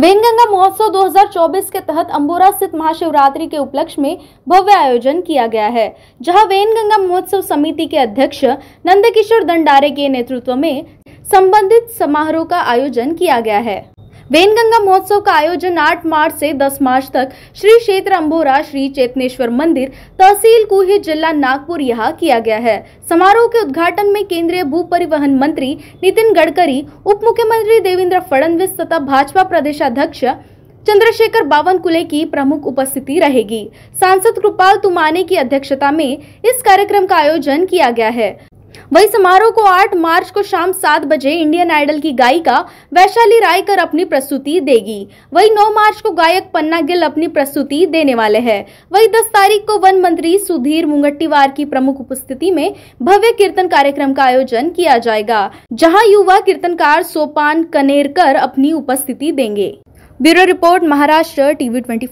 वेंगंगा महोत्सव 2024 के तहत अंबोरा स्थित महाशिवरात्रि के उपलक्ष्य में भव्य आयोजन किया गया है जहां वेनगंगा महोत्सव समिति के अध्यक्ष नंदकिशोर दंडारे के नेतृत्व में संबंधित समारोह का आयोजन किया गया है बेनगंगा महोत्सव का आयोजन 8 मार्च से 10 मार्च तक श्री क्षेत्र अम्बोरा श्री चेतनेश्वर मंदिर तहसील कुही जिला नागपुर यहाँ किया गया है समारोह के उद्घाटन में केंद्रीय भू परिवहन मंत्री नितिन गडकरी उप मुख्यमंत्री देवेंद्र फडणवीस तथा भाजपा प्रदेशाध्यक्ष चंद्रशेखर बावनकुले की प्रमुख उपस्थिति रहेगी सांसद कृपाल तुमाने की अध्यक्षता में इस कार्यक्रम का आयोजन किया गया है वहीं समारोह को 8 मार्च को शाम सात बजे इंडियन आइडल की गायिका वैशाली रायकर अपनी प्रस्तुति देगी वहीं 9 मार्च को गायक पन्ना गिल अपनी प्रस्तुति देने वाले हैं वहीं 10 तारीख को वन मंत्री सुधीर मुंगट्टीवार की प्रमुख उपस्थिति में भव्य कीर्तन कार्यक्रम का आयोजन किया जाएगा जहाँ युवा कीर्तनकार सोपान कनेरकर अपनी उपस्थिति देंगे bureau report Maharashtra TV twenty